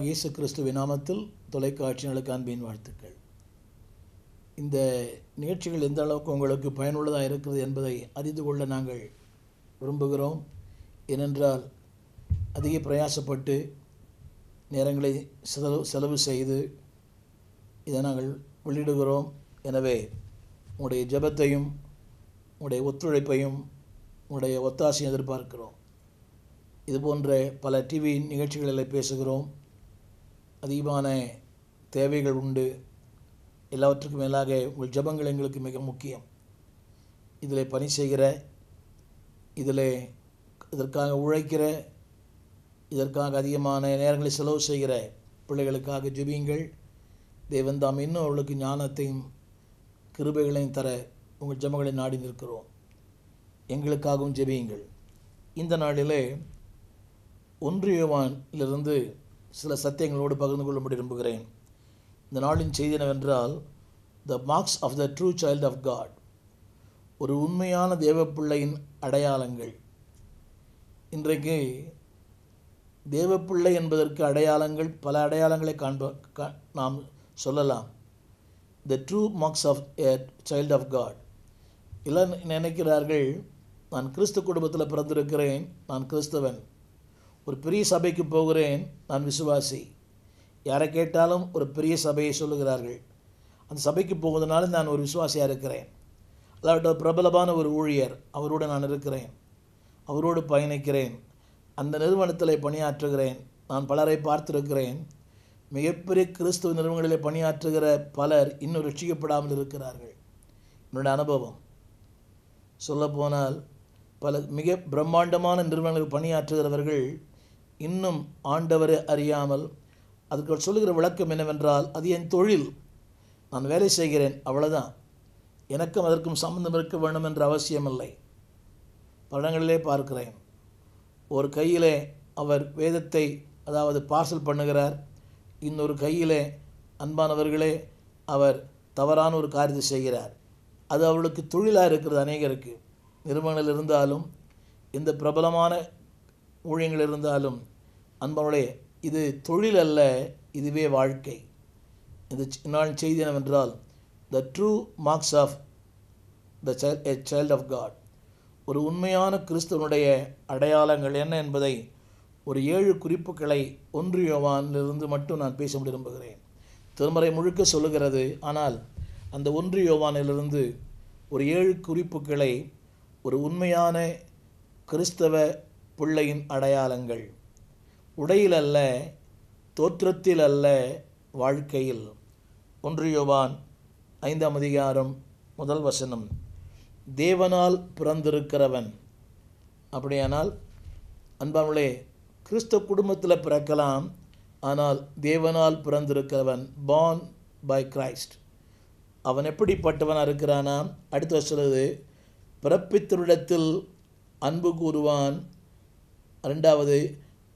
கர்த்தராக இயேசு கிறிஸ்து விநாமத்தில் தொலைக்காட்சிகளுக்கு அன்பின் வாழ்த்துக்கள் இந்த நிகழ்ச்சிகள் எந்த அளவுக்கு உங்களுக்கு பயனுள்ளதாக இருக்கிறது என்பதை அறிந்து கொள்ள நாங்கள் விரும்புகிறோம் ஏனென்றால் அதிக பிரயாசப்பட்டு நேரங்களை செலவு செலவு செய்து இதை நாங்கள் வெளியிடுகிறோம் எனவே உங்களுடைய ஜபத்தையும் உங்களுடைய ஒத்துழைப்பையும் உங்களுடைய ஒத்தாசையும் எதிர்பார்க்கிறோம் இதுபோன்ற பல டிவி நிகழ்ச்சிகளில் பேசுகிறோம் அதிகமான தேவைகள் உண்டு எல்லாவற்றுக்கும் மேலாக உங்கள் ஜபங்கள் எங்களுக்கு மிக முக்கியம் இதில் பணி செய்கிற இதில் இதற்காக உழைக்கிற இதற்காக அதிகமான நேரங்களை செலவு செய்கிற பிள்ளைகளுக்காக ஜெபியுங்கள் தேவன் இன்னும் அவளுக்கு ஞானத்தையும் கிருபைகளையும் தர உங்கள் ஜெபங்களை நாடி நிற்கிறோம் எங்களுக்காகவும் ஜெபியுங்கள் இந்த நாளிலே ஒன்றியவானிலிருந்து சில சத்தியங்களோடு பகிர்ந்து கொள்ளும்படி விரும்புகிறேன் இந்த நாளின் செய்தி என்னவென்றால் the marks of the true child of God ஒரு உண்மையான தேவப்பிள்ளையின் அடையாளங்கள் இன்றைக்கு தேவப்பிள்ளை என்பதற்கு அடையாளங்கள் பல அடையாளங்களை காண்ப நாம் சொல்லலாம் the true marks of a child of God இல்லை நினைக்கிறார்கள் நான் கிறிஸ்து குடும்பத்தில் பிறந்திருக்கிறேன் நான் கிறிஸ்தவன் ஒரு பெரிய சபைக்கு போகிறேன் நான் விசுவாசி யாரை கேட்டாலும் ஒரு பெரிய சபையை சொல்லுகிறார்கள் அந்த சபைக்கு போவதனால நான் ஒரு விசுவாசியாக இருக்கிறேன் அதாவது பிரபலமான ஒரு ஊழியர் அவரோடு நான் இருக்கிறேன் அவரோடு பயணிக்கிறேன் அந்த நிறுவனத்தில் பணியாற்றுகிறேன் நான் பலரை பார்த்திருக்கிறேன் மிகப்பெரிய கிறிஸ்துவ நிறுவனங்களில் பணியாற்றுகிற பலர் இன்னும் ரட்சிக்கப்படாமல் இருக்கிறார்கள் என்னுடைய அனுபவம் சொல்லப்போனால் பல மிக பிரம்மாண்டமான நிறுவனங்களில் பணியாற்றுகிறவர்கள் இன்னும் ஆண்டவரே அறியாமல் அதுக்கு சொல்லுகிற விளக்கம் என்னவென்றால் அது என் தொழில் நான் வேலை செய்கிறேன் அவ்வளோதான் எனக்கும் அதற்கும் சம்பந்தம் இருக்க வேண்டும் என்ற அவசியமில்லை படங்களிலே பார்க்கிறேன் ஒரு கையிலே அவர் வேதத்தை அதாவது பார்சல் பண்ணுகிறார் இன்னொரு கையிலே அன்பானவர்களே அவர் தவறான ஒரு காரியத்தை செய்கிறார் அது அவர்களுக்கு தொழிலாக இருக்கிறது அநேகருக்கு நிறுவனங்கள் இருந்தாலும் இந்த பிரபலமான ஊழியங்கள் இருந்தாலும் அன்பவர்களே இது தொழில் அல்ல இதுவே வாழ்க்கை இந்த நாள் செய்தி என்னவென்றால் the true marks of the child a child of God ஒரு உண்மையான கிறிஸ்தவனுடைய அடையாளங்கள் என்ன என்பதை ஒரு ஏழு குறிப்புகளை ஒன்றியோவானிலிருந்து மட்டும் நான் பேச விரும்புகிறேன் திருமறை முழுக்க சொல்லுகிறது ஆனால் அந்த ஒன்றியோவானிலிருந்து ஒரு ஏழு குறிப்புகளை ஒரு உண்மையான கிறிஸ்தவ பிள்ளையின் அடையாளங்கள் உடையில் அல்ல தோற்றத்தில் அல்ல வாழ்க்கையில் ஒன்றியோவான் ஐந்தாம் அதிகாரம் முதல் வசனம் தேவனால் பிறந்திருக்கிறவன் அப்படியானால் அன்பாமலே கிறிஸ்த குடும்பத்தில் பிறக்கலாம் ஆனால் தேவனால் பிறந்திருக்கிறவன் பான் பை கிரைஸ்ட் அவன் எப்படிப்பட்டவனாக இருக்கிறானா அடுத்த சொல்லுது பிறப்பித்தருடத்தில் அன்பு கூறுவான் ரெண்டாவது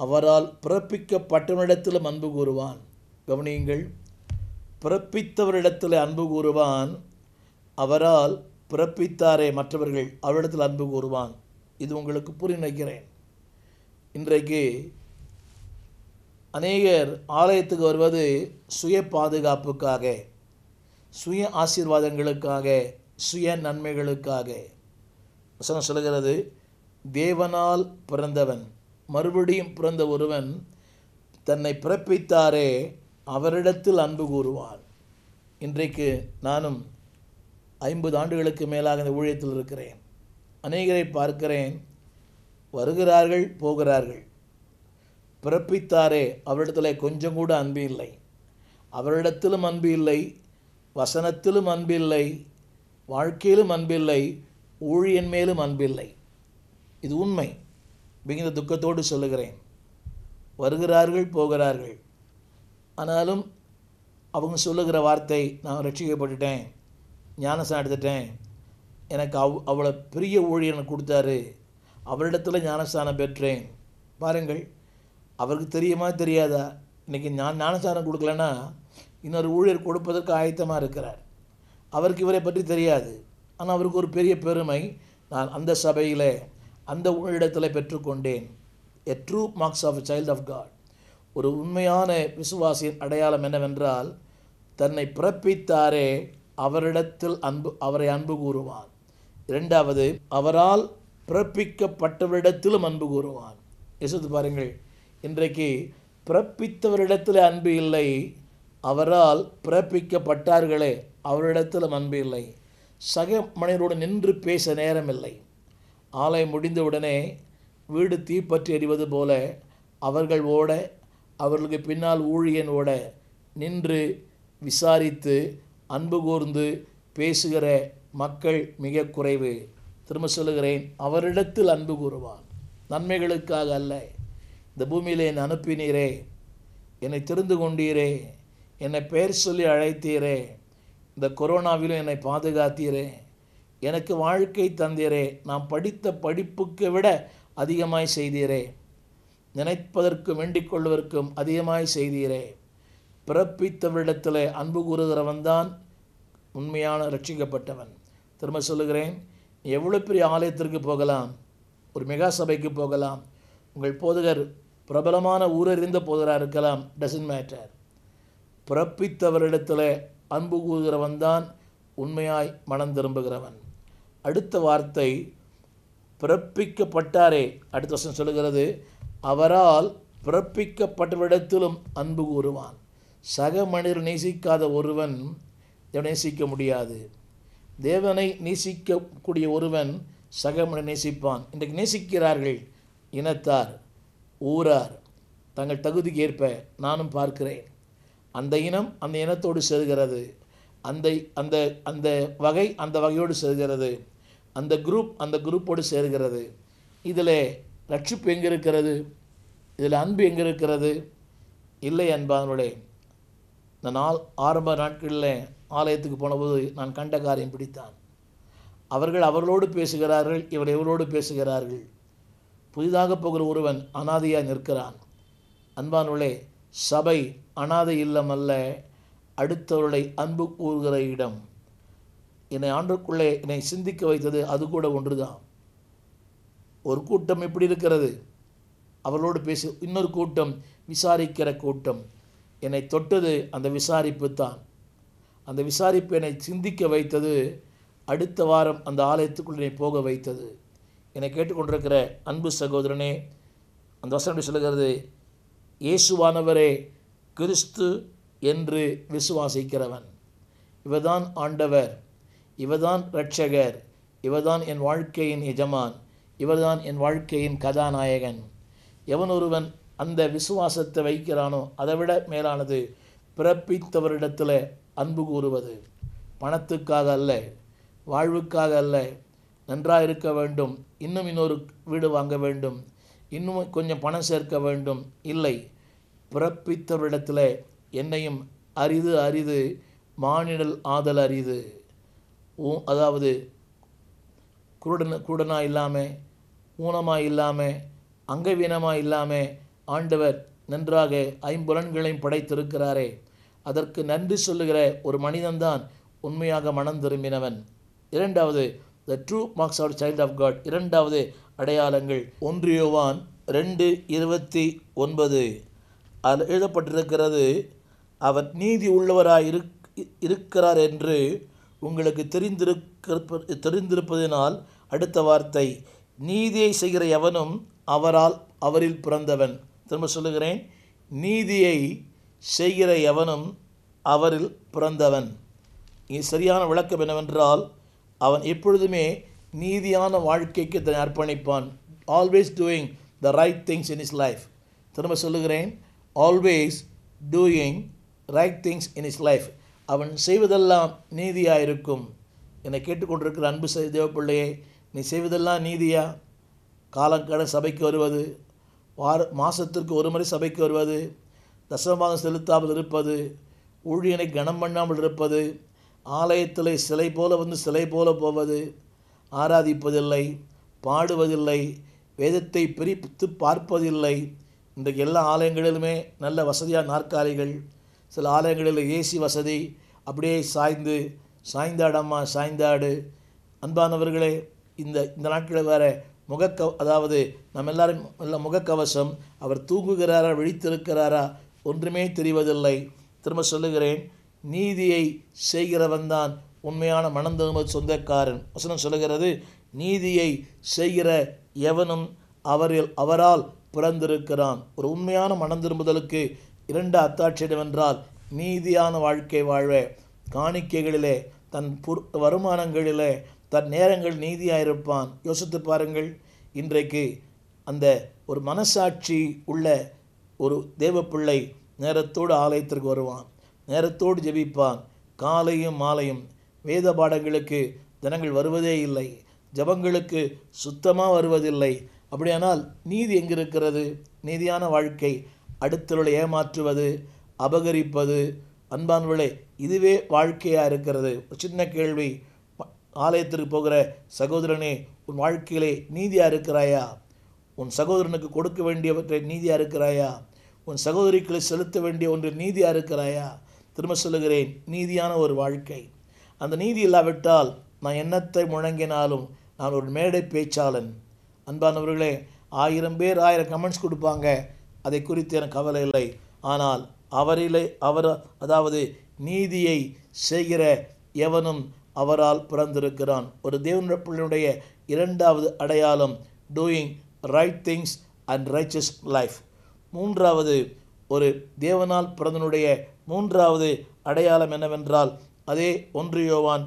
அவரால் பிறப்பிக்கப்பட்டவனிடத்திலும் அன்பு கூறுவான் கவனியுங்கள் பிறப்பித்தவரிடத்தில் அன்பு கூறுவான் அவரால் பிறப்பித்தாரே மற்றவர்கள் அவரிடத்தில் அன்பு கூறுவான் இது உங்களுக்கு புரிய நினைக்கிறேன் இன்றைக்கு அநேகர் ஆலயத்துக்கு வருவது சுய பாதுகாப்புக்காக சுய ஆசீர்வாதங்களுக்காக சுய நன்மைகளுக்காக வசனம் சொல்கிறது தேவனால் பிறந்தவன் மறுபடியும் பிறந்த ஒருவன் தன்னை பிறப்பித்தாரே அவரிடத்தில் அன்பு கூறுவான் இன்றைக்கு நானும் ஐம்பது ஆண்டுகளுக்கு மேலாக இந்த ஊழியத்தில் இருக்கிறேன் அநேகரை பார்க்கிறேன் வருகிறார்கள் போகிறார்கள் பிறப்பித்தாரே அவரிடத்தில் கொஞ்சம் கூட அன்பு இல்லை அவரிடத்திலும் அன்பு இல்லை வசனத்திலும் அன்பு இல்லை வாழ்க்கையிலும் அன்பில்லை ஊழியன் மேலும் அன்பில்லை இது உண்மை மிகுந்த துக்கத்தோடு சொல்லுகிறேன் வருகிறார்கள் போகிறார்கள் ஆனாலும் அவங்க சொல்லுகிற வார்த்தை நான் ரட்சிக்கப்பட்டுட்டேன் ஞானசம் எடுத்துட்டேன் எனக்கு அவ் அவ்வளோ பெரிய ஊழியர் எனக்கு கொடுத்தாரு அவரிடத்தில் ஞானஸ்தானம் பெற்றேன் பாருங்கள் அவருக்கு தெரியுமா தெரியாதா இன்றைக்கி நான் ஞானஸ்தானம் கொடுக்கலன்னா இன்னொரு ஊழியர் கொடுப்பதற்கு ஆயத்தமாக இருக்கிறார் அவருக்கு இவரை பற்றி தெரியாது ஆனால் அவருக்கு ஒரு பெரிய பெருமை நான் அந்த சபையில் அந்த இடத்தில் பெற்றுக்கொண்டேன் a true marks of a child of God ஒரு உண்மையான விசுவாசியின் அடையாளம் என்னவென்றால் தன்னை பிறப்பித்தாரே அவரிடத்தில் அன்பு அவரை அன்பு கூறுவான் இரண்டாவது அவரால் பிறப்பிக்கப்பட்டவரிடத்திலும் அன்பு கூறுவான் எசுத்து பாருங்கள் இன்றைக்கு பிறப்பித்தவரிடத்தில் அன்பு இல்லை அவரால் பிறப்பிக்கப்பட்டார்களே அவரிடத்திலும் அன்பு இல்லை சக மனிதரோடு நின்று பேச நேரமில்லை ஆலை முடிந்தவுடனே வீடு தீப்பற்றி எறிவது போல அவர்கள் ஓட அவர்களுக்கு பின்னால் ஊழியன் ஓட நின்று விசாரித்து அன்பு கூர்ந்து பேசுகிற மக்கள் மிக குறைவு திரும்ப சொல்லுகிறேன் அவரிடத்தில் அன்பு கூறுவான் நன்மைகளுக்காக அல்ல இந்த பூமியில் என்னை அனுப்பினீரே என்னை தெரிந்து கொண்டீரே என்னை பெயர் சொல்லி அழைத்தீரே இந்த கொரோனாவிலும் என்னை பாதுகாத்தீரே எனக்கு வாழ்க்கை தந்தீரே நாம் படித்த படிப்புக்கு விட அதிகமாய் செய்தீரே நினைப்பதற்கும் வேண்டிக் கொள்வதற்கும் அதிகமாய் செய்தீரே பிறப்பித்தவரிடத்தில் அன்பு கூறுகிறவன் தான் உண்மையான ரட்சிக்கப்பட்டவன் திரும்ப சொல்லுகிறேன் எவ்வளோ பெரிய ஆலயத்திற்கு போகலாம் ஒரு மெகா சபைக்கு போகலாம் உங்கள் போதகர் பிரபலமான ஊரறிந்த போதராக இருக்கலாம் டசன் மேட்டர் பிறப்பித்தவரிடத்தில் அன்பு கூறுகிறவன் தான் உண்மையாய் மனம் திரும்புகிறவன் அடுத்த வார்த்தை பிறப்பிக்கப்பட்டாரே அடுத்த வருஷம் சொல்கிறது அவரால் பிறப்பிக்கப்பட்டவரிடத்திலும் அன்பு கூறுவான் சக மனிதர் நேசிக்காத ஒருவன் நேசிக்க முடியாது தேவனை நேசிக்கக்கூடிய ஒருவன் சக மனிதர் நேசிப்பான் இன்றைக்கு நேசிக்கிறார்கள் இனத்தார் ஊரார் தங்கள் தகுதிக்கு ஏற்ப நானும் பார்க்கிறேன் அந்த இனம் அந்த இனத்தோடு செல்கிறது அந்த அந்த அந்த வகை அந்த வகையோடு செல்கிறது அந்த குரூப் அந்த குரூப்போடு சேர்கிறது இதில் ரட்சிப்பு எங்கே இருக்கிறது இதில் அன்பு எங்கே இருக்கிறது இல்லை என்பதனுடைய நான் நாள் ஆரம்ப நாட்களில் ஆலயத்துக்கு போனபோது நான் கண்ட காரியம் பிடித்தான் அவர்கள் அவர்களோடு பேசுகிறார்கள் இவர் இவரோடு பேசுகிறார்கள் புதிதாக போகிற ஒருவன் அனாதையாக நிற்கிறான் அன்பானுள்ளே சபை அனாதை இல்லம் அல்ல அடுத்தவர்களை அன்பு கூறுகிற இடம் என்னை ஆண்டுக்குள்ளே என்னை சிந்திக்க வைத்தது அது கூட ஒன்று தான் ஒரு கூட்டம் எப்படி இருக்கிறது அவர்களோடு பேசி இன்னொரு கூட்டம் விசாரிக்கிற கூட்டம் என்னை தொட்டது அந்த விசாரிப்பு தான் அந்த விசாரிப்பு என்னை சிந்திக்க வைத்தது அடுத்த வாரம் அந்த ஆலயத்துக்குள் என்னை போக வைத்தது என்னை கேட்டுக்கொண்டிருக்கிற அன்பு சகோதரனே அந்த வசனம் சொல்லுகிறது இயேசுவானவரே கிறிஸ்து என்று விசுவாசிக்கிறவன் இவர்தான் ஆண்டவர் இவர்தான் ரட்சகர் இவர்தான் என் வாழ்க்கையின் எஜமான் இவர்தான் என் வாழ்க்கையின் கதாநாயகன் எவன் ஒருவன் அந்த விசுவாசத்தை வைக்கிறானோ அதைவிட மேலானது பிறப்பித்தவரிடத்தில் அன்பு கூறுவது பணத்துக்காக அல்ல வாழ்வுக்காக அல்ல நன்றாக இருக்க வேண்டும் இன்னும் இன்னொரு வீடு வாங்க வேண்டும் இன்னும் கொஞ்சம் பணம் சேர்க்க வேண்டும் இல்லை பிறப்பித்தவரிடத்தில் என்னையும் அரிது அரிது மானிடல் ஆதல் அரிது ஊ அதாவது குருடன் குருடனாக இல்லாமல் ஊனமாக இல்லாமல் அங்கவீனமாக இல்லாமல் ஆண்டவர் நன்றாக ஐம்புலன்களையும் படைத்திருக்கிறாரே அதற்கு நன்றி சொல்லுகிற ஒரு மனிதன்தான் உண்மையாக மனம் திரும்பினவன் இரண்டாவது the true marks of child of God இரண்டாவது அடையாளங்கள் ஒன்றியோவான் ரெண்டு இருபத்தி ஒன்பது அதில் எழுதப்பட்டிருக்கிறது அவர் நீதி உள்ளவராக இருக் இருக்கிறார் என்று உங்களுக்கு தெரிந்திருக்க தெரிந்திருப்பதினால் அடுத்த வார்த்தை நீதியை செய்கிற எவனும் அவரால் அவரில் பிறந்தவன் திரும்ப சொல்லுகிறேன் நீதியை செய்கிற எவனும் அவரில் பிறந்தவன் இங்கே சரியான விளக்கம் என்னவென்றால் அவன் எப்பொழுதுமே நீதியான வாழ்க்கைக்கு தன்னை அர்ப்பணிப்பான் always doing the right things in his life திரும்ப சொல்லுகிறேன் always doing right things in his life அவன் செய்வதெல்லாம் நீதியாக இருக்கும் என்னை கேட்டுக்கொண்டிருக்கிற அன்பு தேவப்பிள்ளையே நீ செய்வதெல்லாம் நீதியா காலங்கட சபைக்கு வருவது வார மாதத்திற்கு ஒரு முறை சபைக்கு வருவது தசமாக செலுத்தாமல் இருப்பது ஊழியனை கனம் பண்ணாமல் இருப்பது ஆலயத்தில் சிலை போல வந்து சிலை போல போவது ஆராதிப்பதில்லை பாடுவதில்லை வேதத்தை பிரித்து பார்ப்பதில்லை இன்றைக்கு எல்லா ஆலயங்களிலுமே நல்ல வசதியான நாற்காலிகள் சில ஆலயங்களில் ஏசி வசதி அப்படியே சாய்ந்து சாய்ந்தாடம்மா சாய்ந்தாடு அன்பானவர்களே இந்த இந்த நாட்களில் வேறு முகக்க அதாவது நம்ம எல்லாரும் நல்ல முகக்கவசம் அவர் தூங்குகிறாரா விழித்திருக்கிறாரா ஒன்றுமே தெரிவதில்லை திரும்ப சொல்லுகிறேன் நீதியை செய்கிறவன் தான் உண்மையான மனந்திரும்ப சொந்தக்காரன் வசனம் சொல்லுகிறது நீதியை செய்கிற எவனும் அவரில் அவரால் பிறந்திருக்கிறான் ஒரு உண்மையான மனம் திரும்புதலுக்கு இரண்டு அத்தாட்சியிடம் என்றால் நீதியான வாழ்க்கை வாழ்வே காணிக்கைகளிலே தன் புர் வருமானங்களிலே தன் நேரங்கள் நீதியாக இருப்பான் யோசித்து பாருங்கள் இன்றைக்கு அந்த ஒரு மனசாட்சி உள்ள ஒரு தேவப்பிள்ளை நேரத்தோடு ஆலயத்திற்கு வருவான் நேரத்தோடு ஜெபிப்பான் காலையும் மாலையும் வேத பாடங்களுக்கு ஜனங்கள் வருவதே இல்லை ஜபங்களுக்கு சுத்தமாக வருவதில்லை அப்படியானால் நீதி எங்கிருக்கிறது நீதியான வாழ்க்கை அடுத்தவர்களை ஏமாற்றுவது அபகரிப்பது அன்பான்வளே இதுவே வாழ்க்கையாக இருக்கிறது ஒரு சின்ன கேள்வி ஆலயத்திற்கு போகிற சகோதரனே உன் வாழ்க்கையிலே நீதியாக இருக்கிறாயா உன் சகோதரனுக்கு கொடுக்க வேண்டியவற்றை நீதியாக இருக்கிறாயா உன் சகோதரிக்களை செலுத்த வேண்டிய ஒன்று நீதியாக இருக்கிறாயா திரும்ப சொல்லுகிறேன் நீதியான ஒரு வாழ்க்கை அந்த நீதி இல்லாவிட்டால் நான் எண்ணத்தை முழங்கினாலும் நான் ஒரு மேடை பேச்சாளன் அன்பானவர்களே ஆயிரம் பேர் ஆயிரம் கமெண்ட்ஸ் கொடுப்பாங்க அதை குறித்து எனக்கு கவலை இல்லை ஆனால் அவரிலே அவர் அதாவது நீதியை செய்கிற எவனும் அவரால் பிறந்திருக்கிறான் ஒரு தேவனுடைய பிள்ளையுடைய இரண்டாவது அடையாளம் doing right things and righteous life மூன்றாவது ஒரு தேவனால் பிறந்தனுடைய மூன்றாவது அடையாளம் என்னவென்றால் அதே ஒன்று யோவான்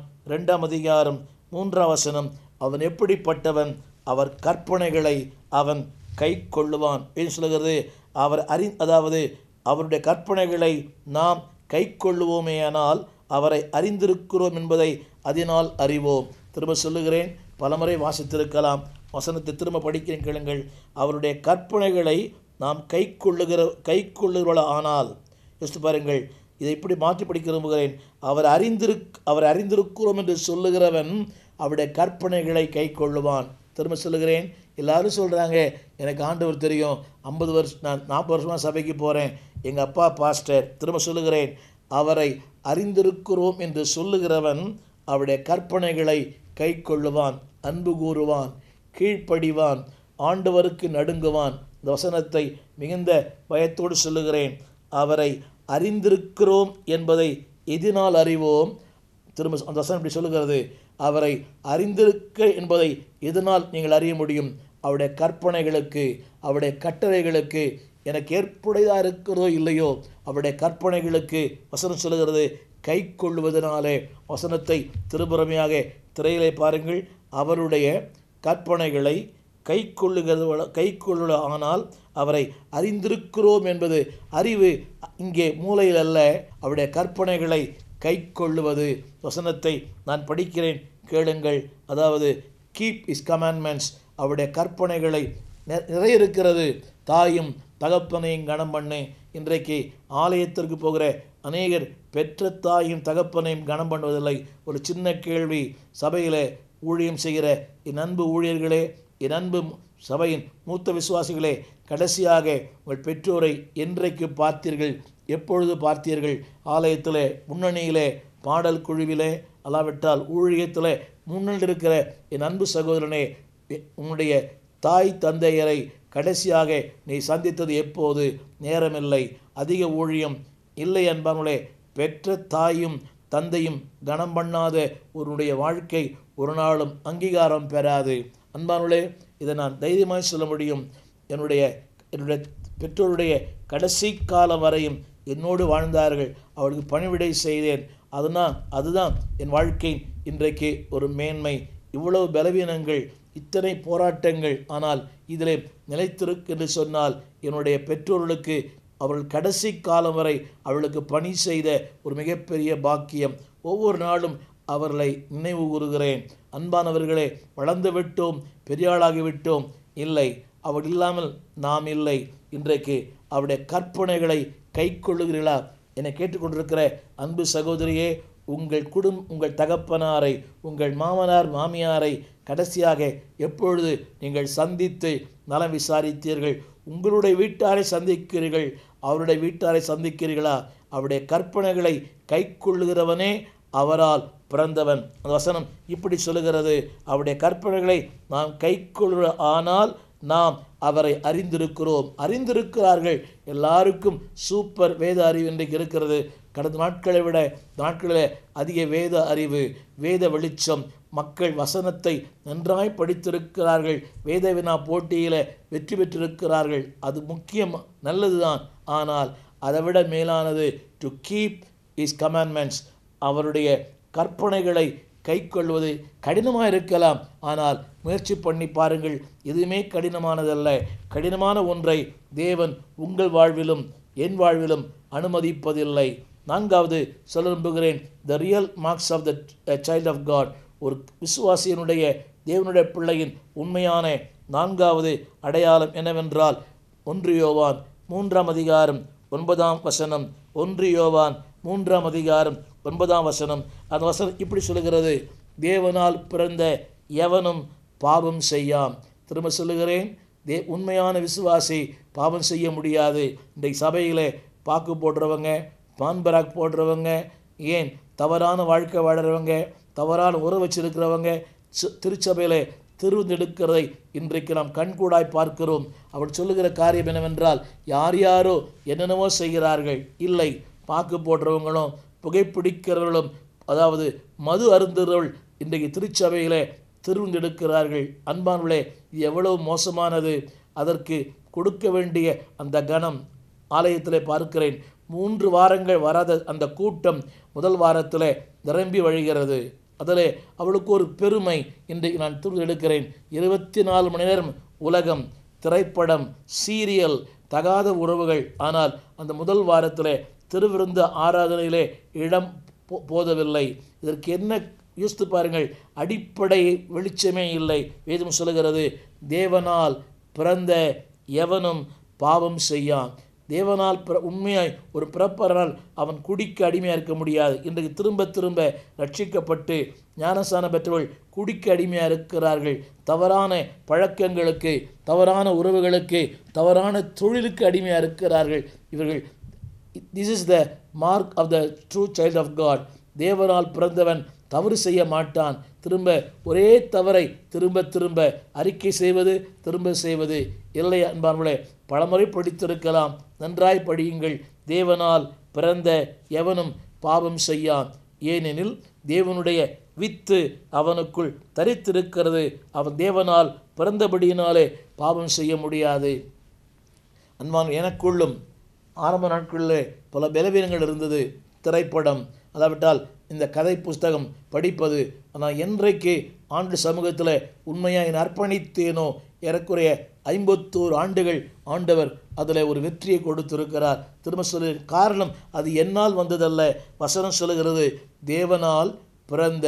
அதிகாரம் மூன்றாம் வசனம் அவன் எப்படிப்பட்டவன் அவர் கற்பனைகளை அவன் கை கொள்ளுவான் என்று சொல்கிறது அவர் அறி அதாவது அவருடைய கற்பனைகளை நாம் கை கொள்ளுவோமேயானால் அவரை அறிந்திருக்கிறோம் என்பதை அதனால் அறிவோம் திரும்ப சொல்லுகிறேன் பலமுறை வாசித்திருக்கலாம் வசனத்தை திரும்ப படிக்கிறேன் கேளுங்கள் அவருடைய கற்பனைகளை நாம் கை கொள்ளுகிற கை கொள்ளுகிறவள ஆனால் யோசித்து பாருங்கள் இதை இப்படி மாற்றி படிக்க விரும்புகிறேன் அவர் அறிந்திருக் அவர் அறிந்திருக்கிறோம் என்று சொல்லுகிறவன் அவருடைய கற்பனைகளை கை கொள்ளுவான் திரும்ப சொல்லுகிறேன் எல்லோரும் சொல்கிறாங்க எனக்கு ஆண்டவர் தெரியும் ஐம்பது வருஷம் நான் நாற்பது வருஷமாக சபைக்கு போகிறேன் எங்கள் அப்பா பாஸ்டர் திரும்ப சொல்லுகிறேன் அவரை அறிந்திருக்கிறோம் என்று சொல்லுகிறவன் அவருடைய கற்பனைகளை கை கொள்ளுவான் அன்பு கூறுவான் கீழ்ப்படிவான் ஆண்டவருக்கு நடுங்குவான் இந்த வசனத்தை மிகுந்த பயத்தோடு சொல்லுகிறேன் அவரை அறிந்திருக்கிறோம் என்பதை எதினால் அறிவோம் திரும்ப அந்த வசனம் இப்படி சொல்லுகிறது அவரை அறிந்திருக்க என்பதை எதனால் நீங்கள் அறிய முடியும் அவருடைய கற்பனைகளுக்கு அவருடைய கட்டளைகளுக்கு எனக்கு ஏற்புடையதாக இருக்கிறதோ இல்லையோ அவருடைய கற்பனைகளுக்கு வசனம் சொல்கிறது கை கொள்வதனாலே வசனத்தை திருபுறமையாக திரையிலே பாருங்கள் அவருடைய கற்பனைகளை கை கொள்ளுகிறது கை கொள்ள ஆனால் அவரை அறிந்திருக்கிறோம் என்பது அறிவு இங்கே மூலையில் அல்ல அவருடைய கற்பனைகளை கை கொள்ளுவது வசனத்தை நான் படிக்கிறேன் கேளுங்கள் அதாவது கீப் இஸ் கமாண்ட்மெண்ட்ஸ் அவருடைய கற்பனைகளை நிறைய இருக்கிறது தாயும் தகப்பனையும் கனம் பண்ணு இன்றைக்கு ஆலயத்திற்கு போகிற அநேகர் பெற்ற தாயும் தகப்பனையும் கனம் பண்ணுவதில்லை ஒரு சின்ன கேள்வி சபையில் ஊழியம் செய்கிற என் அன்பு ஊழியர்களே என் அன்பு சபையின் மூத்த விசுவாசிகளே கடைசியாக உங்கள் பெற்றோரை என்றைக்கு பார்த்தீர்கள் எப்பொழுது பார்த்தீர்கள் ஆலயத்தில் முன்னணியிலே பாடல் குழுவிலே அல்லாவிட்டால் ஊழியத்தில் முன்னில் இருக்கிற என் அன்பு சகோதரனே உன்னுடைய தாய் தந்தையரை கடைசியாக நீ சந்தித்தது எப்போது நேரமில்லை அதிக ஊழியம் இல்லை என்பவர்களே பெற்ற தாயும் தந்தையும் கனம் பண்ணாத உன்னுடைய வாழ்க்கை ஒரு நாளும் அங்கீகாரம் பெறாது அன்பானுளே இதை நான் தைரியமாக சொல்ல முடியும் என்னுடைய என்னுடைய பெற்றோருடைய கடைசி காலம் வரையும் என்னோடு வாழ்ந்தார்கள் அவளுக்கு பணிவிடை செய்தேன் அதனால் அதுதான் என் வாழ்க்கை இன்றைக்கு ஒரு மேன்மை இவ்வளவு பலவீனங்கள் இத்தனை போராட்டங்கள் ஆனால் இதிலே நிலைத்திருக்கு என்று சொன்னால் என்னுடைய பெற்றோர்களுக்கு அவர்கள் கடைசி காலம் வரை அவளுக்கு பணி செய்த ஒரு மிகப்பெரிய பாக்கியம் ஒவ்வொரு நாளும் அவர்களை நினைவு கூறுகிறேன் அன்பானவர்களே வளர்ந்து விட்டோம் பெரியாளாகிவிட்டோம் இல்லை அவள் இல்லாமல் நாம் இல்லை இன்றைக்கு அவருடைய கற்பனைகளை கை கொள்ளுகிறீர்களா என்னை கேட்டுக்கொண்டிருக்கிற அன்பு சகோதரியே உங்கள் குடும் உங்கள் தகப்பனாரை உங்கள் மாமனார் மாமியாரை கடைசியாக எப்பொழுது நீங்கள் சந்தித்து நலம் விசாரித்தீர்கள் உங்களுடைய வீட்டாரை சந்திக்கிறீர்கள் அவருடைய வீட்டாரை சந்திக்கிறீர்களா அவருடைய கற்பனைகளை கை கொள்ளுகிறவனே அவரால் பிறந்தவன் வசனம் இப்படி சொல்லுகிறது அவருடைய கற்பனைகளை நாம் கை ஆனால் நாம் அவரை அறிந்திருக்கிறோம் அறிந்திருக்கிறார்கள் எல்லாருக்கும் சூப்பர் வேத அறிவு இன்றைக்கு இருக்கிறது கடந்த நாட்களை விட நாட்களில் அதிக வேத அறிவு வேத வெளிச்சம் மக்கள் வசனத்தை நன்றாய் படித்திருக்கிறார்கள் வேத வினா போட்டியில் வெற்றி பெற்றிருக்கிறார்கள் அது முக்கியம் நல்லதுதான் ஆனால் அதை மேலானது டு கீப் இஸ் கமேண்ட்மெண்ட்ஸ் அவருடைய கற்பனைகளை கை கொள்வது கடினமாக இருக்கலாம் ஆனால் முயற்சி பண்ணி பாருங்கள் எதுவுமே கடினமானதல்ல கடினமான ஒன்றை தேவன் உங்கள் வாழ்விலும் என் வாழ்விலும் அனுமதிப்பதில்லை நான்காவது சொல்ல விரும்புகிறேன் the real marks of the child of God ஒரு விசுவாசியனுடைய தேவனுடைய பிள்ளையின் உண்மையான நான்காவது அடையாளம் என்னவென்றால் ஒன்று யோவான் மூன்றாம் அதிகாரம் ஒன்பதாம் வசனம் ஒன்று யோவான் மூன்றாம் அதிகாரம் ஒன்பதாம் வசனம் அந்த வசனம் இப்படி சொல்லுகிறது தேவனால் பிறந்த எவனும் பாவம் செய்யாம் திரும்ப சொல்லுகிறேன் தே உண்மையான விசுவாசி பாவம் செய்ய முடியாது இன்றைக்கு சபையில் பாக்கு போடுறவங்க பான்பராக் போடுறவங்க ஏன் தவறான வாழ்க்கை வாழறவங்க தவறான உறவு வச்சிருக்கிறவங்க திருச்சபையில் திருந்தெடுக்கிறதை இன்றைக்கு நாம் கண்கூடாய் பார்க்கிறோம் அவர் சொல்லுகிற காரியம் என்னவென்றால் யார் யாரோ என்னென்னவோ செய்கிறார்கள் இல்லை பாக்கு போடுறவங்களும் புகைப்பிடிக்கிறவர்களும் அதாவது மது அருந்துகிறவர்கள் இன்றைக்கு திருச்சபைகளை திருந்தெடுக்கிறார்கள் அன்பானுள்ளே எவ்வளவு மோசமானது அதற்கு கொடுக்க வேண்டிய அந்த கணம் ஆலயத்தில் பார்க்கிறேன் மூன்று வாரங்கள் வராத அந்த கூட்டம் முதல் வாரத்தில் நிரம்பி வழிகிறது அதில் அவளுக்கு ஒரு பெருமை இன்றைக்கு நான் எடுக்கிறேன் இருபத்தி நாலு மணி நேரம் உலகம் திரைப்படம் சீரியல் தகாத உறவுகள் ஆனால் அந்த முதல் வாரத்தில் திருவிருந்து ஆராதனையிலே இடம் போதவில்லை இதற்கு என்ன யோசித்து பாருங்கள் அடிப்படை வெளிச்சமே இல்லை வேதம் சொல்லுகிறது தேவனால் பிறந்த எவனும் பாவம் செய்யான் தேவனால் பிற உண்மையாய் ஒரு பிறப்பரால் அவன் குடிக்க அடிமையாக இருக்க முடியாது இன்றைக்கு திரும்ப திரும்ப ரட்சிக்கப்பட்டு ஞானசான பெற்றவர்கள் குடிக்க அடிமையாக இருக்கிறார்கள் தவறான பழக்கங்களுக்கு தவறான உறவுகளுக்கு தவறான தொழிலுக்கு அடிமையாக இருக்கிறார்கள் இவர்கள் this is the mark of the true child of God தேவனால் பிறந்தவன் தவறு செய்ய மாட்டான் திரும்ப ஒரே தவறை திரும்ப திரும்ப அறிக்கை செய்வது திரும்ப செய்வது இல்லை அன்பார்களே பலமுறை படித்திருக்கலாம் நன்றாய் படியுங்கள் தேவனால் பிறந்த எவனும் பாவம் செய்யான் ஏனெனில் தேவனுடைய வித்து அவனுக்குள் தரித்திருக்கிறது அவன் தேவனால் பிறந்தபடியினாலே பாவம் செய்ய முடியாது அன்பான் எனக்குள்ளும் ஆரம்ப நாட்களிலே பல பலவீனங்கள் இருந்தது திரைப்படம் அதாவிட்டால் இந்த கதை புஸ்தகம் படிப்பது ஆனால் என்றைக்கு ஆண்டு சமூகத்தில் உண்மையாக அர்ப்பணித்தேனோ ஏறக்குறைய ஐம்பத்தோரு ஆண்டுகள் ஆண்டவர் அதில் ஒரு வெற்றியை கொடுத்திருக்கிறார் திரும்ப சொல்லு காரணம் அது என்னால் வந்ததல்ல வசனம் சொல்லுகிறது தேவனால் பிறந்த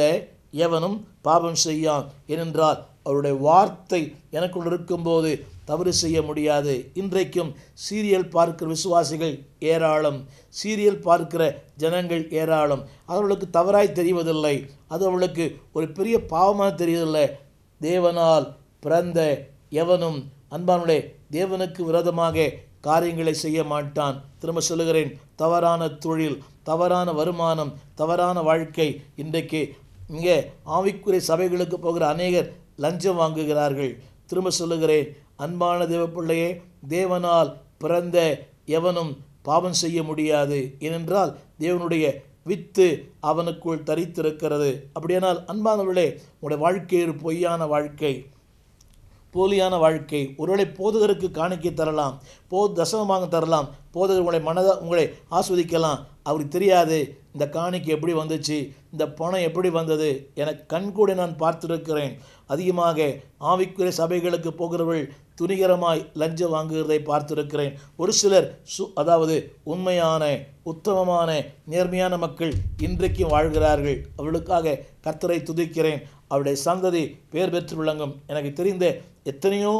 எவனும் பாபம் செய்யான் ஏனென்றால் அவருடைய வார்த்தை எனக்குள் இருக்கும்போது தவறு செய்ய முடியாது இன்றைக்கும் சீரியல் பார்க்கிற விசுவாசிகள் ஏராளம் சீரியல் பார்க்கிற ஜனங்கள் ஏராளம் அவர்களுக்கு தவறாய் தெரிவதில்லை அது அவர்களுக்கு ஒரு பெரிய பாவமாக தெரியவில்லை தேவனால் பிறந்த எவனும் அன்பானுடைய தேவனுக்கு விரோதமாக காரியங்களை செய்ய மாட்டான் திரும்ப சொல்லுகிறேன் தவறான தொழில் தவறான வருமானம் தவறான வாழ்க்கை இன்றைக்கு இங்கே ஆவிக்குறை சபைகளுக்கு போகிற அநேகர் லஞ்சம் வாங்குகிறார்கள் திரும்ப சொல்லுகிறேன் அன்பான தேவப்பிள்ளையே தேவனால் பிறந்த எவனும் பாவம் செய்ய முடியாது ஏனென்றால் தேவனுடைய வித்து அவனுக்குள் தரித்திருக்கிறது அப்படியானால் அன்பானவர்களே உங்களுடைய வாழ்க்கை ஒரு பொய்யான வாழ்க்கை போலியான வாழ்க்கை ஒருவேளை போதகருக்கு காணிக்கை தரலாம் போ தசமமாக தரலாம் போதகர் உங்களை மனதை உங்களை ஆஸ்வதிக்கலாம் அவருக்கு தெரியாது இந்த காணிக்கை எப்படி வந்துச்சு இந்த பணம் எப்படி வந்தது என கண்கூட நான் பார்த்துருக்கிறேன் அதிகமாக ஆவிக்குறை சபைகளுக்கு போகிறவர்கள் துணிகரமாய் லஞ்சம் வாங்குகிறதை பார்த்திருக்கிறேன் ஒரு சிலர் சு அதாவது உண்மையான உத்தமமான நேர்மையான மக்கள் இன்றைக்கும் வாழ்கிறார்கள் அவர்களுக்காக கத்தரை துதிக்கிறேன் அவருடைய சந்ததி பேர் பெற்று விளங்கும் எனக்கு தெரிந்த எத்தனையோ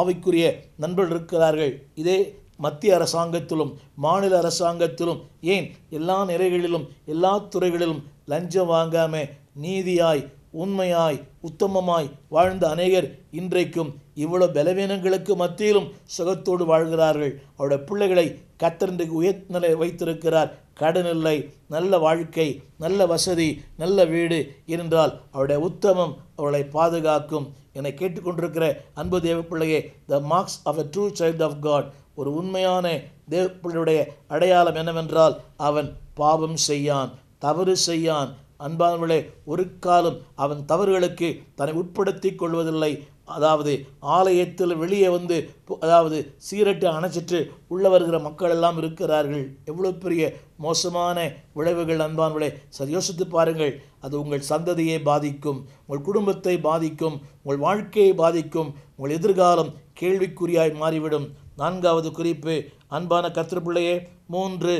ஆவைக்குரிய நண்பர்கள் இருக்கிறார்கள் இதே மத்திய அரசாங்கத்திலும் மாநில அரசாங்கத்திலும் ஏன் எல்லா நிலைகளிலும் எல்லா துறைகளிலும் லஞ்சம் வாங்காமல் நீதியாய் உண்மையாய் உத்தமமாய் வாழ்ந்த அநேகர் இன்றைக்கும் இவ்வளோ பலவீனங்களுக்கு மத்தியிலும் சுகத்தோடு வாழ்கிறார்கள் அவருடைய பிள்ளைகளை கத்திரண்டு உயர்நிலை வைத்திருக்கிறார் கடன் இல்லை நல்ல வாழ்க்கை நல்ல வசதி நல்ல வீடு இருந்தால் அவருடைய உத்தமம் அவளை பாதுகாக்கும் என கேட்டுக்கொண்டிருக்கிற அன்பு தேவப்பிள்ளையே the marks of a true child of God ஒரு உண்மையான தேவப்பிள்ளையுடைய அடையாளம் என்னவென்றால் அவன் பாவம் செய்யான் தவறு செய்யான் அன்பானவர்களே ஒரு காலம் அவன் தவறுகளுக்கு தன்னை உட்படுத்தி கொள்வதில்லை அதாவது ஆலயத்தில் வெளியே வந்து அதாவது சீரட்டு அணைச்சிட்டு உள்ளே வருகிற மக்கள் எல்லாம் இருக்கிறார்கள் எவ்வளோ பெரிய மோசமான விளைவுகள் அன்பான்களை சரி யோசித்து பாருங்கள் அது உங்கள் சந்ததியை பாதிக்கும் உங்கள் குடும்பத்தை பாதிக்கும் உங்கள் வாழ்க்கையை பாதிக்கும் உங்கள் எதிர்காலம் கேள்விக்குறியாய் மாறிவிடும் நான்காவது குறிப்பு அன்பான கத்திரப்பிள்ளையே மூன்று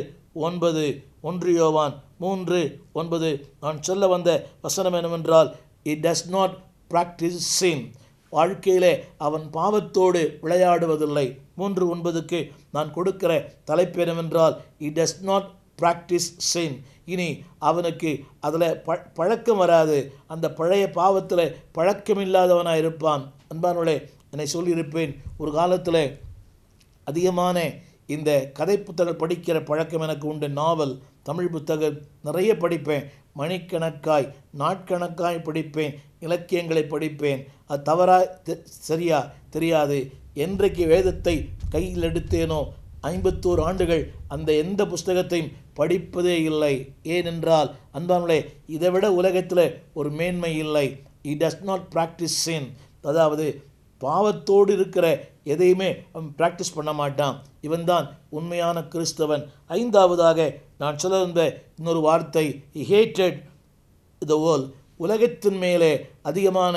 ஒன்பது ஒன்று யோவான் மூன்று ஒன்பது நான் சொல்ல வந்த வசனம் என்னவென்றால் it does not practice sin வாழ்க்கையிலே அவன் பாவத்தோடு விளையாடுவதில்லை மூன்று ஒன்பதுக்கு நான் கொடுக்கிற தலைப்பெனவென்றால் he does not practice sin இனி அவனுக்கு அதில் ப பழக்கம் வராது அந்த பழைய பாவத்தில் பழக்கமில்லாதவனாக இருப்பான் அன்பானுடைய என்னை சொல்லியிருப்பேன் ஒரு காலத்தில் அதிகமான இந்த கதை புத்தகம் படிக்கிற பழக்கம் எனக்கு உண்டு நாவல் தமிழ் புத்தகம் நிறைய படிப்பேன் மணிக்கணக்காய் நாட்கணக்காய் படிப்பேன் இலக்கியங்களை படிப்பேன் அது தவறா சரியா தெரியாது என்றைக்கு வேதத்தை கையில் எடுத்தேனோ ஐம்பத்தோரு ஆண்டுகள் அந்த எந்த புஸ்தகத்தையும் படிப்பதே இல்லை ஏனென்றால் அன்பானே இதை விட உலகத்தில் ஒரு மேன்மை இல்லை இ டஸ் நாட் ப்ராக்டிஸ் சின் அதாவது பாவத்தோடு இருக்கிற எதையுமே அவன் ப்ராக்டிஸ் பண்ண மாட்டான் இவன்தான் உண்மையான கிறிஸ்தவன் ஐந்தாவதாக நான் சொல்ல இருந்த இன்னொரு வார்த்தை ஹேட்டட் த வேர்ல்ட் உலகத்தின் மேலே அதிகமான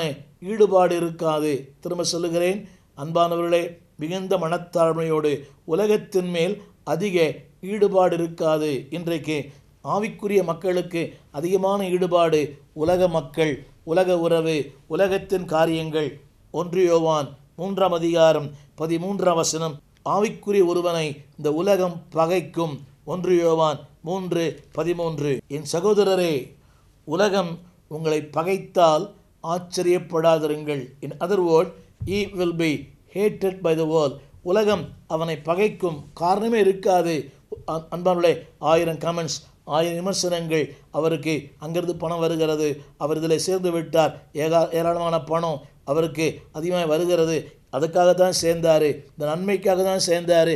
ஈடுபாடு இருக்காது திரும்ப சொல்லுகிறேன் அன்பானவர்களே மிகுந்த மனத்தாழ்மையோடு உலகத்தின் மேல் அதிக ஈடுபாடு இருக்காது இன்றைக்கு ஆவிக்குரிய மக்களுக்கு அதிகமான ஈடுபாடு உலக மக்கள் உலக உறவு உலகத்தின் காரியங்கள் ஒன்றியோவான் மூன்றாம் அதிகாரம் பதிமூன்றாம் வசனம் ஆவிக்குரிய ஒருவனை இந்த உலகம் பகைக்கும் ஒன்றியோவான் மூன்று பதிமூன்று என் சகோதரரே உலகம் உங்களை பகைத்தால் ஆச்சரியப்படாதிருங்கள் in other word he will be hated by the world உலகம் அவனை பகைக்கும் காரணமே இருக்காது அன்பர்களே ஆயிரம் கமெண்ட்ஸ் ஆயிரம் விமர்சனங்கள் அவருக்கு அங்கிருந்து பணம் வருகிறது அவர் இதில் சேர்ந்து விட்டார் ஏகா ஏராளமான பணம் அவருக்கு அதிகமாக வருகிறது அதுக்காக தான் சேர்ந்தார் இந்த நன்மைக்காக தான் சேர்ந்தார்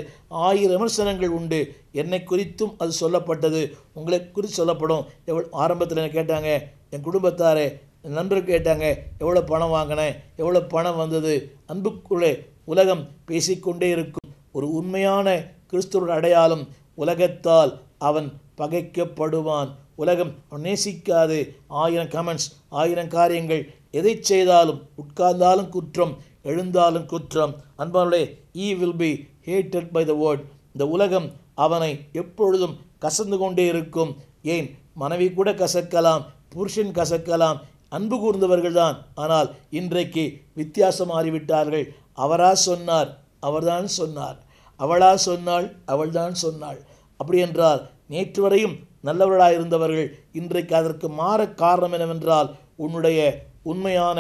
ஆயிரம் விமர்சனங்கள் உண்டு என்னை குறித்தும் அது சொல்லப்பட்டது உங்களை குறித்து சொல்லப்படும் எவ்வளோ ஆரம்பத்தில் என்ன கேட்டாங்க என் குடும்பத்தாரே என் நண்பர் கேட்டாங்க எவ்வளோ பணம் வாங்கினேன் எவ்வளோ பணம் வந்தது அன்புக்குள்ளே உலகம் பேசிக்கொண்டே இருக்கும் ஒரு உண்மையான கிறிஸ்துவ அடையாளம் உலகத்தால் அவன் பகைக்கப்படுவான் உலகம் நேசிக்காது ஆயிரம் கமெண்ட்ஸ் ஆயிரம் காரியங்கள் எதை செய்தாலும் உட்கார்ந்தாலும் குற்றம் எழுந்தாலும் குற்றம் அன்பானுடைய he will be hated by the world இந்த உலகம் அவனை எப்பொழுதும் கசந்து கொண்டே இருக்கும் ஏன் மனைவி கூட கசக்கலாம் புருஷன் கசக்கலாம் அன்பு கூர்ந்தவர்கள்தான் ஆனால் இன்றைக்கு வித்தியாசம் மாறிவிட்டார்கள் அவரா சொன்னார் அவர்தான் சொன்னார் அவளா சொன்னாள் அவள்தான் சொன்னாள் அப்படி என்றால் நேற்று வரையும் நல்லவர்களாக இருந்தவர்கள் இன்றைக்கு அதற்கு மாற காரணம் என்னவென்றால் உன்னுடைய உண்மையான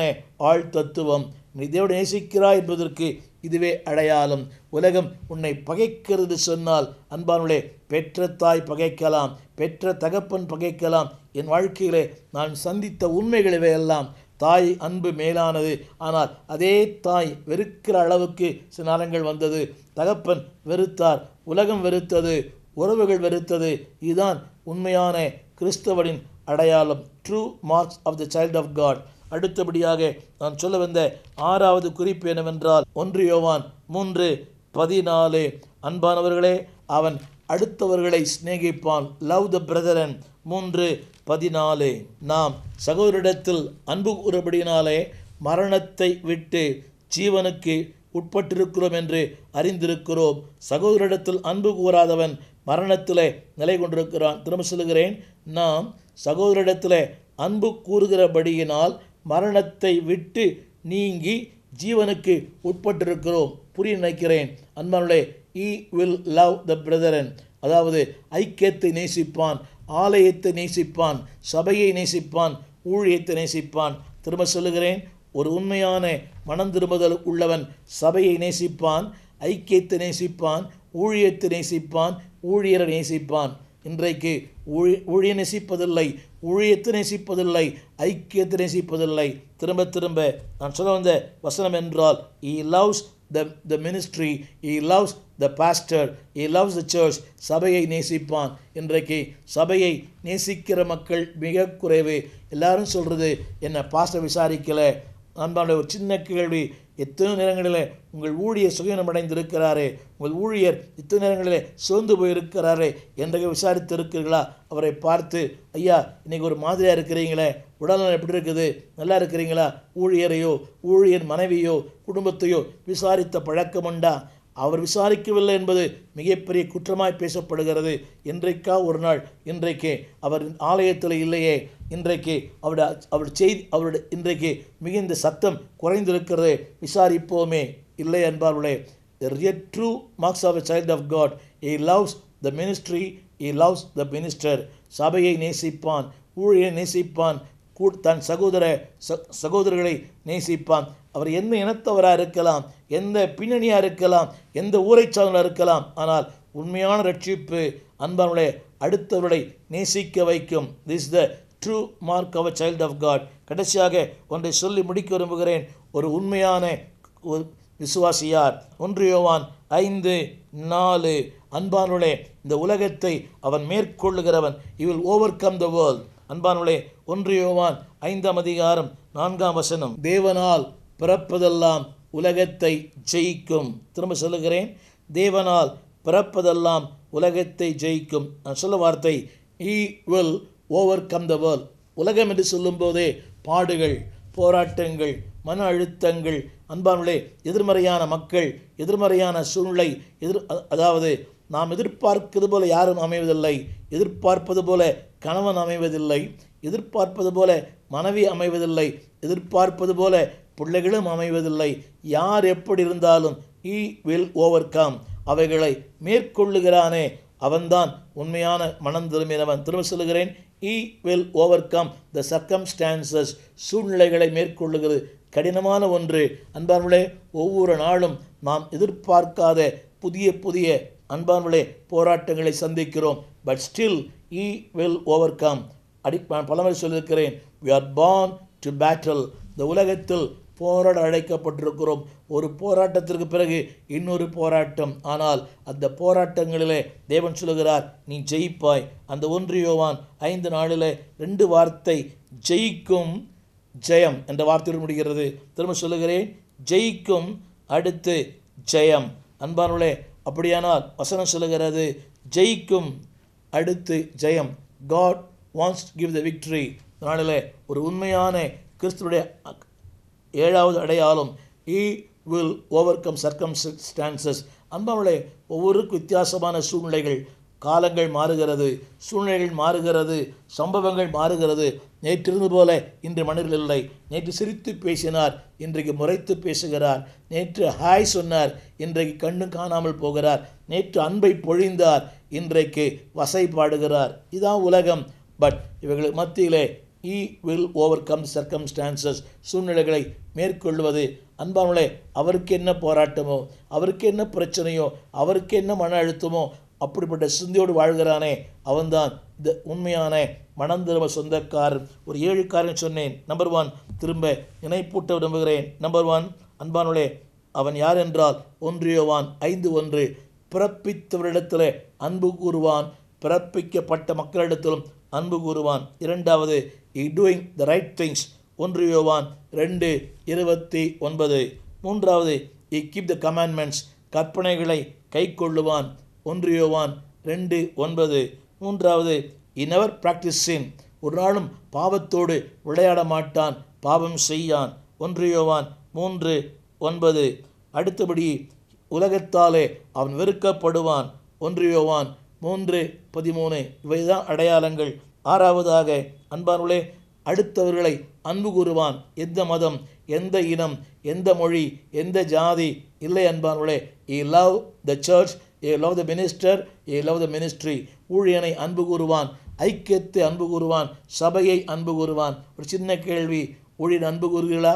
ஆள் தத்துவம் நீ நேசிக்கிறாய் என்பதற்கு இதுவே அடையாளம் உலகம் உன்னை பகைக்கிறது சொன்னால் அன்பானுடைய பெற்ற தாய் பகைக்கலாம் பெற்ற தகப்பன் பகைக்கலாம் என் வாழ்க்கையிலே நான் சந்தித்த உண்மைகள் இவையெல்லாம் தாய் அன்பு மேலானது ஆனால் அதே தாய் வெறுக்கிற அளவுக்கு சில நேரங்கள் வந்தது தகப்பன் வெறுத்தார் உலகம் வெறுத்தது உறவுகள் வெறுத்தது இதுதான் உண்மையான கிறிஸ்தவனின் அடையாளம் true marks of the child of God அடுத்தபடியாக நான் சொல்ல வந்த ஆறாவது குறிப்பு என்னவென்றால் ஒன்று யோவான் மூன்று பதினாலு அன்பானவர்களே அவன் அடுத்தவர்களை சிநேகிப்பான் லவ் த பிரதரன் மூன்று பதினாலு நாம் சகோதரிடத்தில் அன்பு கூறபடியினாலே மரணத்தை விட்டு ஜீவனுக்கு உட்பட்டிருக்கிறோம் என்று அறிந்திருக்கிறோம் சகோதரிடத்தில் அன்பு கூறாதவன் மரணத்திலே நிலை கொண்டிருக்கிறான் திரும்ப சொல்கிறேன் நாம் சகோதரிடத்தில் அன்பு கூறுகிறபடியினால் மரணத்தை விட்டு நீங்கி ஜீவனுக்கு உட்பட்டிருக்கிறோம் புரிய நினைக்கிறேன் அன்பானுடைய he will love the brethren அதாவது ஐக்கியத்தை நேசிப்பான் ஆலயத்தை நேசிப்பான் சபையை நேசிப்பான் ஊழியத்தை நேசிப்பான் திரும்ப சொல்லுகிறேன் ஒரு உண்மையான மனம் திரும்புதல் உள்ளவன் சபையை நேசிப்பான் ஐக்கியத்தை நேசிப்பான் ஊழியத்தை நேசிப்பான் ஊழியரை நேசிப்பான் இன்றைக்கு ஊழி ஊழிய நேசிப்பதில்லை ஊழியத்தை நேசிப்பதில்லை ஐக்கியத்தை நேசிப்பதில்லை திரும்ப திரும்ப நான் சொல்ல வந்த வசனம் என்றால் he loves the, the ministry, he loves the pastor, he loves the church, சபையை நேசிப்பான் இன்றைக்கு சபையை நேசிக்கிற மக்கள் மிக குறைவு எல்லாரும் சொல்கிறது என்னை பாஸ்டர் விசாரிக்கலை அன்பான ஒரு சின்ன கேள்வி எத்தனை நேரங்களிலே உங்கள் ஊழியர் சுயநமடைந்திருக்கிறாரே உங்கள் ஊழியர் இத்தனை நேரங்களிலே சோர்ந்து போயிருக்கிறாரே என்றதை இருக்கிறீர்களா அவரை பார்த்து ஐயா இன்றைக்கி ஒரு மாதிரியாக இருக்கிறீங்களே உடல்நலம் எப்படி இருக்குது நல்லா இருக்கிறீங்களா ஊழியரையோ ஊழியர் மனைவியோ குடும்பத்தையோ விசாரித்த பழக்கம் உண்டா அவர் விசாரிக்கவில்லை என்பது மிகப்பெரிய குற்றமாய் பேசப்படுகிறது இன்றைக்கா ஒரு நாள் இன்றைக்கே அவர் ஆலயத்தில் இல்லையே இன்றைக்கு அவருடைய அவருடைய செய்தி அவருடைய இன்றைக்கு மிகுந்த சத்தம் குறைந்திருக்கிறது விசாரிப்போமே இல்லை என்பார்களே a true marks of a child of God he loves the ministry he loves the minister சபையை நேசிப்பான் ஊழியை நேசிப்பான் கூ தன் சகோதர சகோதரர்களை நேசிப்பான் அவர் எந்த இனத்தவராக இருக்கலாம் எந்த பின்னணியாக இருக்கலாம் எந்த ஊரை சார்ந்தவராக இருக்கலாம் ஆனால் உண்மையான ரட்சிப்பு அன்பனுடைய அடுத்தவர்களை நேசிக்க வைக்கும் திஸ் த ட்ரூ மார்க் அவர் சைல்ட் ஆஃப் காட் கடைசியாக ஒன்றை சொல்லி முடிக்க விரும்புகிறேன் ஒரு உண்மையான விசுவாசியார் ஒன்றியோவான் ஐந்து நாலு அன்பானுடைய இந்த உலகத்தை அவன் மேற்கொள்ளுகிறவன் he will overcome the world அன்பானுளே ஒன்றியோவான் ஐந்தாம் அதிகாரம் நான்காம் வசனம் தேவனால் பிறப்பதெல்லாம் உலகத்தை ஜெயிக்கும் திரும்ப சொல்லுகிறேன் தேவனால் பிறப்பதெல்லாம் உலகத்தை ஜெயிக்கும் நான் சொல்ல வார்த்தை he will overcome the world உலகம் என்று சொல்லும்போதே பாடுகள் போராட்டங்கள் மன அழுத்தங்கள் அன்பானுடைய எதிர்மறையான மக்கள் எதிர்மறையான சூழ்நிலை எதிர் அதாவது நாம் எதிர்பார்க்கிறது போல யாரும் அமைவதில்லை எதிர்பார்ப்பது போல கணவன் அமைவதில்லை எதிர்பார்ப்பது போல மனைவி அமைவதில்லை எதிர்பார்ப்பது போல பிள்ளைகளும் அமைவதில்லை யார் எப்படி இருந்தாலும் ஈ வில் ஓவர் கம் அவைகளை மேற்கொள்ளுகிறானே அவன்தான் உண்மையான மனம் திரும்பினவன் திரும்ப சொல்லுகிறேன் he will overcome the circumstances சூழ்நிலைகளை மேற்கொள்ளுகிறது கடினமான ஒன்று அன்பான்களே ஒவ்வொரு நாளும் நாம் எதிர்பார்க்காத புதிய புதிய அன்பான்களே போராட்டங்களை சந்திக்கிறோம் but still he will overcome அடி பலமுறை சொல்லியிருக்கிறேன் we are born to battle இந்த உலகத்தில் போராட அழைக்கப்பட்டிருக்கிறோம் ஒரு போராட்டத்திற்கு பிறகு இன்னொரு போராட்டம் ஆனால் அந்த போராட்டங்களிலே தேவன் சொல்கிறார் நீ ஜெயிப்பாய் அந்த ஒன்றியோவான் ஐந்து நாளில் ரெண்டு வார்த்தை ஜெயிக்கும் ஜெயம் என்ற வார்த்தையுடன் முடிகிறது திரும்ப சொல்லுகிறேன் ஜெயிக்கும் அடுத்து ஜெயம் அன்பானுளே அப்படியானால் வசனம் சொல்லுகிறது ஜெயிக்கும் அடுத்து ஜெயம் God wants give the victory அதனால ஒரு உண்மையான கிறிஸ்துவனுடைய ஏழாவது அடையாளம் he will overcome circumstances அன்பவளே ஒவ்வொருக்கு வித்தியாசமான சூழ்நிலைகள் காலங்கள் மாறுகிறது சூழ்நிலைகள் மாறுகிறது சம்பவங்கள் மாறுகிறது நேற்றிருந்து போல இன்று மனிதர்கள் இல்லை நேற்று சிரித்து பேசினார் இன்றைக்கு முறைத்து பேசுகிறார் நேற்று ஹாய் சொன்னார் இன்றைக்கு கண்ணும் காணாமல் போகிறார் நேற்று அன்பை பொழிந்தார் இன்றைக்கு வசை பாடுகிறார் இதான் உலகம் பட் இவர்களுக்கு மத்தியிலே he will overcome circumstances சூழ்நிலைகளை மேற்கொள்வது அன்பானுலே அவருக்கு என்ன போராட்டமோ அவருக்கு என்ன பிரச்சனையோ அவருக்கு என்ன மன அழுத்தமோ அப்படிப்பட்ட சிந்தியோடு வாழ்கிறானே அவன்தான் இந்த உண்மையான மனம் திரும்ப சொந்தக்காரன் ஒரு ஏழு காரணம் சொன்னேன் நம்பர் ஒன் திரும்ப நினைப்பூட்ட விரும்புகிறேன் நம்பர் ஒன் அன்பானுளே அவன் யார் என்றால் ஒன்றியவான் ஐந்து ஒன்று பிறப்பித்தவரிடத்தில் அன்பு கூறுவான் பிறப்பிக்கப்பட்ட மக்களிடத்திலும் அன்பு கூறுவான் இரண்டாவது he doing the right things ஒன்று யோவான் ரெண்டு இருபத்தி ஒன்பது மூன்றாவது இ கீப் த கமாண்ட்மெண்ட்ஸ் கற்பனைகளை கை கொள்ளுவான் ஒன்று யோவான் ரெண்டு ஒன்பது மூன்றாவது இ நெவர் ப்ராக்டிஸ் ஒரு நாளும் பாவத்தோடு விளையாட மாட்டான் பாவம் செய்யான் ஒன்று யோவான் மூன்று ஒன்பது அடுத்தபடி உலகத்தாலே அவன் வெறுக்கப்படுவான் ஒன்று யோவான் மூன்று பதிமூணு இவைதான் அடையாளங்கள் ஆறாவதாக அன்பானுளே அடுத்தவர்களை அன்பு கூறுவான் எந்த மதம் எந்த இனம் எந்த மொழி எந்த ஜாதி இல்லை அன்பானுளே he love the church he love the minister he love the ministry ஊழியனை அன்பு கூறுவான் ஐக்கியத்தை அன்பு கூறுவான் சபையை அன்பு கூறுவான் ஒரு சின்ன கேள்வி ஊழியன் அன்பு கூறுகிறா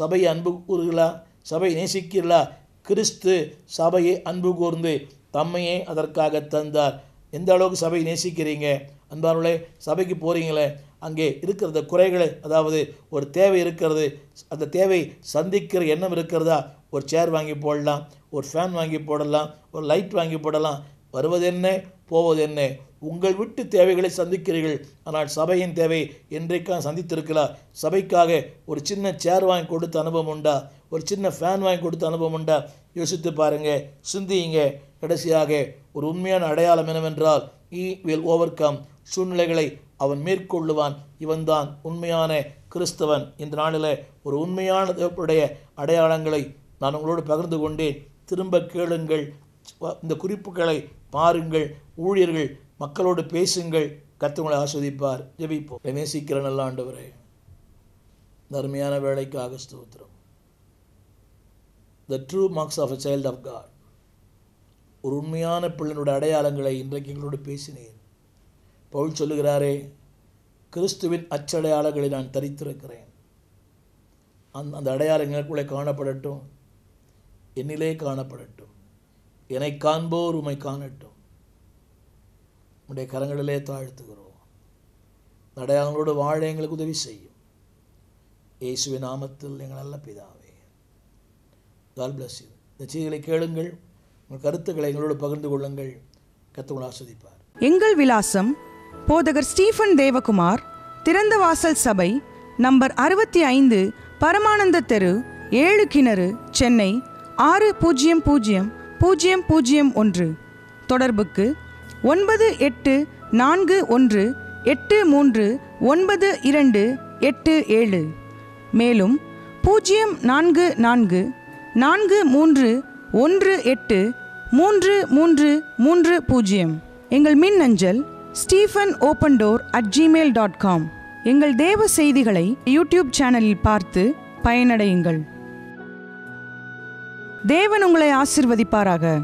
சபையை அன்பு கூறுகிறா சபை நேசிக்கிறா கிறிஸ்து சபையை அன்பு கூர்ந்து தம்மையே அதற்காக தந்தார் எந்த அளவுக்கு சபையை நேசிக்கிறீங்க அன்பானுளே சபைக்கு போகிறீங்களே அங்கே இருக்கிறத குறைகளை அதாவது ஒரு தேவை இருக்கிறது அந்த தேவை சந்திக்கிற எண்ணம் இருக்கிறதா ஒரு சேர் வாங்கி போடலாம் ஒரு ஃபேன் வாங்கி போடலாம் ஒரு லைட் வாங்கி போடலாம் வருவது என்ன போவது என்ன உங்கள் விட்டு தேவைகளை சந்திக்கிறீர்கள் ஆனால் சபையின் தேவை என்றைக்காக சந்தித்திருக்கலாம் சபைக்காக ஒரு சின்ன சேர் வாங்கி கொடுத்த அனுபவம் உண்டா ஒரு சின்ன ஃபேன் வாங்கி கொடுத்த அனுபவம் உண்டா யோசித்து பாருங்கள் சிந்தியுங்க கடைசியாக ஒரு உண்மையான அடையாளம் என்னவென்றால் இ வில் ஓவர் கம் சூழ்நிலைகளை அவன் மேற்கொள்ளுவான் இவன்தான் உண்மையான கிறிஸ்தவன் இந்த நாளில் ஒரு உண்மையான தேவனுடைய அடையாளங்களை நான் உங்களோடு பகிர்ந்து கொண்டேன் திரும்ப கேளுங்கள் இந்த குறிப்புகளை பாருங்கள் ஊழியர்கள் மக்களோடு பேசுங்கள் கத்தவங்களை ஆஸ்வதிப்பார் ஜெபிப்போம் நேசிக்கிற நல்ல ஆண்டவரே தர்மையான ஆகஸ்து ஸ்தோத்திரம் the true marks of a child of God ஒரு உண்மையான பிள்ளைனுடைய அடையாளங்களை இன்றைக்கு எங்களோடு பேசினேன் பவுல் சொல்லுகிறாரே கிறிஸ்துவின் அச்சடையாளங்களை நான் தரித்திருக்கிறேன் அந் அந்த அடையாளம் காணப்படட்டும் என்னிலே காணப்படட்டும் என்னை காண்போர் உமை காணட்டும் உடைய கரங்களிலே தாழ்த்துகிறோம் அடையாளங்களோடு வாழ எங்களுக்கு உதவி செய்யும் இயேசுவின் நாமத்தில் எங்கள் நல்ல பிதாவே கால் பிளஸ் யூ இந்த செய்திகளை கேளுங்கள் உங்கள் கருத்துக்களை எங்களோடு பகிர்ந்து கொள்ளுங்கள் கத்துவன் ஆஸ்வதிப்பார் எங்கள் விலாசம் போதகர் ஸ்டீஃபன் தேவகுமார் திறந்த வாசல் சபை நம்பர் அறுபத்தி ஐந்து பரமானந்த தெரு ஏழு கிணறு சென்னை ஆறு பூஜ்ஜியம் பூஜ்ஜியம் பூஜ்ஜியம் பூஜ்ஜியம் ஒன்று தொடர்புக்கு ஒன்பது எட்டு நான்கு ஒன்று எட்டு மூன்று ஒன்பது இரண்டு எட்டு ஏழு மேலும் பூஜ்ஜியம் நான்கு நான்கு நான்கு மூன்று ஒன்று எட்டு மூன்று மூன்று மூன்று பூஜ்ஜியம் எங்கள் மின் அஞ்சல் Stephen open door at Gmail dot com எங்கள் தேவ செய்திகளை யூடியூப் சேனலில் பார்த்து பயனடையுங்கள் தேவன் உங்களை ஆசிர்வதிப்பாராக